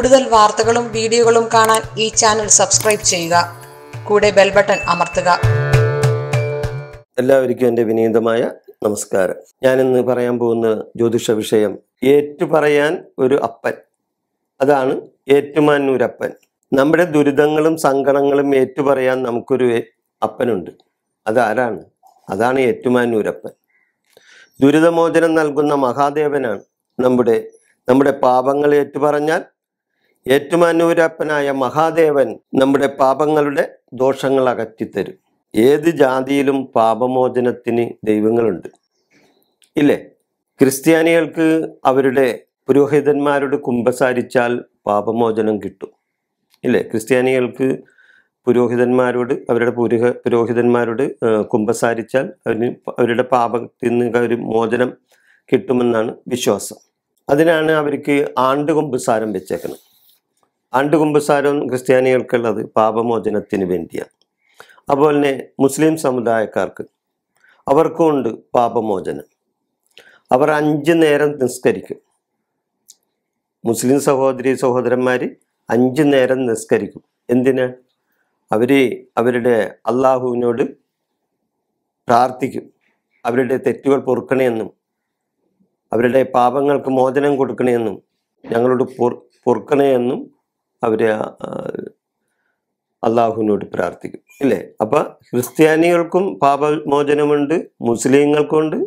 കൂടുതൽ വാർത്തകളും വീഡിയോകളും കാണാൻ ഈ ചാനൽ സബ്സ്ക്രൈബ് ചെയ്യുക കൂടെ ബെൽ ബട്ടൺ അമർത്തുക എല്ലാവർക്കും എൻ്റെ വിനീതമായ നമസ്കാരം ഞാൻ ഇന്ന് പറയാൻ പോകുന്ന ജ്യോതിഷ വിഷയം ഏറ്റുപറയാൻ ഒരു അപ്പൻ അതാണ് ഏറ്റുമാനൂരപ്പൻ നമ്മുടെ ദുരിതങ്ങളും സങ്കടങ്ങളും ഏറ്റുപറയാൻ നമുക്കൊരു അപ്പനുണ്ട് അതാരാണ് അതാണ് ഏറ്റുമാനൂരപ്പൻ ദുരിതമോചനം നൽകുന്ന മഹാദേവനാണ് നമ്മുടെ നമ്മുടെ പാപങ്ങൾ ഏറ്റുപറഞ്ഞാൽ ഏറ്റുമാനൂരപ്പനായ മഹാദേവൻ നമ്മുടെ പാപങ്ങളുടെ ദോഷങ്ങൾ അകറ്റിത്തരും ഏത് ജാതിയിലും പാപമോചനത്തിന് ദൈവങ്ങളുണ്ട് ഇല്ലേ ക്രിസ്ത്യാനികൾക്ക് അവരുടെ പുരോഹിതന്മാരോട് കുമ്പസാരിച്ചാൽ പാപമോചനം കിട്ടും ഇല്ലേ ക്രിസ്ത്യാനികൾക്ക് പുരോഹിതന്മാരോട് അവരുടെ പുരോഹ പുരോഹിതന്മാരോട് കുമ്പസാരിച്ചാൽ അവന് അവരുടെ പാപത്തിൽ നിന്ന് ഒരു മോചനം കിട്ടുമെന്നാണ് വിശ്വാസം അതിനാണ് അവർക്ക് ആണ്ട് കുമ്പസാരം വെച്ചേക്കുന്നത് കുമ്പസാരം ക്രിസ്ത്യാനികൾക്കുള്ളത് പാപമോചനത്തിന് വേണ്ടിയാണ് അതുപോലെ തന്നെ മുസ്ലിം സമുദായക്കാർക്ക് ഉണ്ട് പാപമോചനം അവർ അഞ്ച് നേരം നിസ്കരിക്കും മുസ്ലിം സഹോദരി സഹോദരന്മാർ അഞ്ച് നേരം നിസ്കരിക്കും എന്തിന് അവർ അവരുടെ അള്ളാഹുവിനോട് പ്രാർത്ഥിക്കും അവരുടെ തെറ്റുകൾ പൊറുക്കണമെന്നും അവരുടെ പാപങ്ങൾക്ക് മോചനം കൊടുക്കണമെന്നും ഞങ്ങളോട് പൊറു പൊറുക്കണമെന്നും അവർ അള്ളാഹുവിനോട് പ്രാർത്ഥിക്കും ഇല്ലേ അപ്പൊ ക്രിസ്ത്യാനികൾക്കും പാപമോചനമുണ്ട് മുസ്ലിങ്ങൾക്കുണ്ട്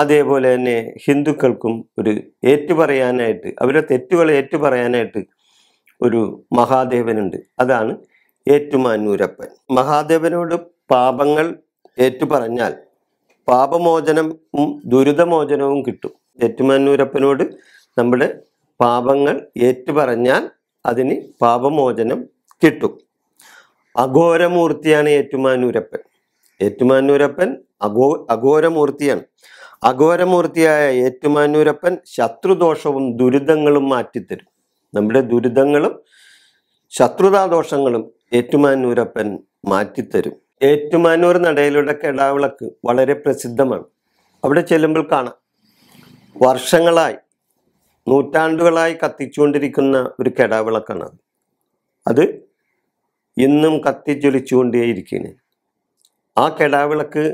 അതേപോലെ തന്നെ ഹിന്ദുക്കൾക്കും ഒരു ഏറ്റുപറയാനായിട്ട് അവരെ തെറ്റുകൾ ഏറ്റുപറയാനായിട്ട് ഒരു മഹാദേവനുണ്ട് അതാണ് ഏറ്റുമാനൂരപ്പൻ മഹാദേവനോട് പാപങ്ങൾ ഏറ്റുപറഞ്ഞാൽ പാപമോചനം ദുരിതമോചനവും കിട്ടും ഏറ്റുമാനൂരപ്പനോട് നമ്മുടെ പാപങ്ങൾ ഏറ്റുപറഞ്ഞാൽ അതിന് പാപമോചനം കിട്ടും അഘോരമൂർത്തിയാണ് ഏറ്റുമാനൂരപ്പൻ ഏറ്റുമാനൂരപ്പൻ അഘോ അഘോരമൂർത്തിയാണ് അഘോരമൂർത്തിയായ ഏറ്റുമാനൂരപ്പൻ ശത്രുദോഷവും ദുരിതങ്ങളും മാറ്റിത്തരും നമ്മുടെ ദുരിതങ്ങളും ശത്രുതാദോഷങ്ങളും ഏറ്റുമാനൂരപ്പൻ മാറ്റിത്തരും ഏറ്റുമാനൂർ നടയിലൂടെ കെടാവിളക്ക് വളരെ പ്രസിദ്ധമാണ് അവിടെ ചെല്ലുമ്പോൾ കാണാം വർഷങ്ങളായി നൂറ്റാണ്ടുകളായി കത്തിച്ചുകൊണ്ടിരിക്കുന്ന ഒരു കെടാവിളക്കാണ് അത് ഇന്നും കത്തിജ്വലിച്ചുകൊണ്ടേയിരിക്കുകയാണ് ആ കെടാവിളക്ക്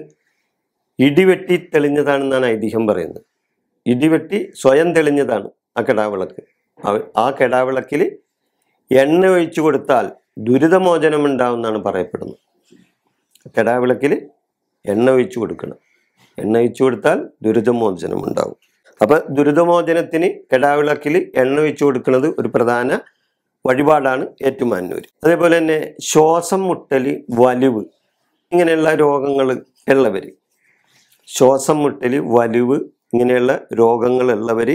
ഇടിവെട്ടി തെളിഞ്ഞതാണെന്നാണ് ഐതിഹ്യം പറയുന്നത് ഇടിവെട്ടി സ്വയം തെളിഞ്ഞതാണ് ആ കെടാവിളക്ക് ആ കെടാവിളക്കിൽ എണ്ണ ഒഴിച്ചു കൊടുത്താൽ ദുരിതമോചനം ഉണ്ടാവുമെന്നാണ് പറയപ്പെടുന്നത് കെടാവിളക്കിൽ എണ്ണ ഒഴിച്ചു കൊടുക്കണം എണ്ണ ഒഴിച്ചു കൊടുത്താൽ ദുരിതമോചനം ഉണ്ടാവും അപ്പൊ ദുരിതമോചനത്തിന് കെടാവിളക്കിൽ എണ്ണ വെച്ചു കൊടുക്കുന്നത് ഒരു പ്രധാന വഴിപാടാണ് ഏറ്റുമാനൂർ അതേപോലെ തന്നെ ശ്വാസം മുട്ടൽ വലിവ് ഇങ്ങനെയുള്ള രോഗങ്ങൾ ഉള്ളവർ ശ്വാസം മുട്ടൽ വലിവ് ഇങ്ങനെയുള്ള രോഗങ്ങളുള്ളവർ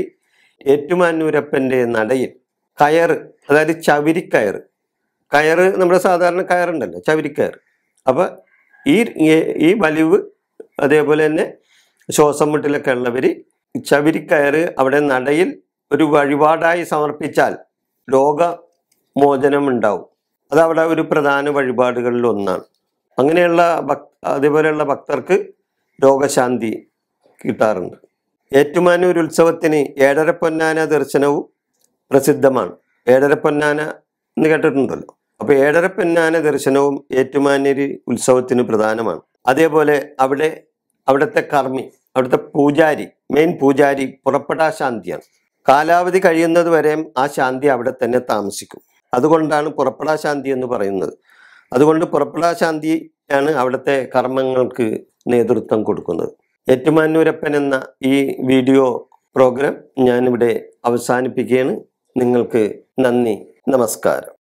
ഏറ്റുമാനൂരപ്പൻ്റെ നടയിൽ കയർ അതായത് ചവിരിക്കയർ കയർ നമ്മുടെ സാധാരണ കയറുണ്ടല്ലോ ചവിരിക്കയർ അപ്പോൾ ഈ ഈ വലിവ് അതേപോലെ തന്നെ ശ്വാസം മുട്ടലൊക്കെ ഉള്ളവർ കയറ് അവിടെ നടയിൽ ഒരു വഴിപാടായി സമർപ്പിച്ചാൽ രോഗമോചനം ഉണ്ടാവും അത് ഒരു പ്രധാന വഴിപാടുകളിൽ ഒന്നാണ് അങ്ങനെയുള്ള ഭക് അതുപോലെയുള്ള ഭക്തർക്ക് രോഗശാന്തി കിട്ടാറുണ്ട് ഏറ്റുമാനൂർ ഉത്സവത്തിന് ഏഴര പൊന്നാന ദർശനവും പ്രസിദ്ധമാണ് ഏഴര പൊന്നാന എന്ന് കേട്ടിട്ടുണ്ടല്ലോ അപ്പോൾ ഏഴര പൊന്നാന ദർശനവും ഏറ്റുമാനൂർ ഉത്സവത്തിന് പ്രധാനമാണ് അതേപോലെ അവിടെ അവിടുത്തെ കർമ്മി അവിടുത്തെ പൂജാരി മെയിൻ പൂജാരി പുറപ്പെടാ ശാന്തിയാണ് കാലാവധി കഴിയുന്നത് വരെയും ആ ശാന്തി അവിടെ തന്നെ താമസിക്കും അതുകൊണ്ടാണ് പുറപ്പെടാ ശാന്തി എന്ന് പറയുന്നത് അതുകൊണ്ട് പുറപ്പെടാ ശാന്തിയാണ് അവിടുത്തെ കർമ്മങ്ങൾക്ക് നേതൃത്വം കൊടുക്കുന്നത് ഏറ്റുമാനൂരപ്പൻ എന്ന ഈ വീഡിയോ പ്രോഗ്രാം ഞാനിവിടെ അവസാനിപ്പിക്കുകയാണ് നിങ്ങൾക്ക് നന്ദി നമസ്കാരം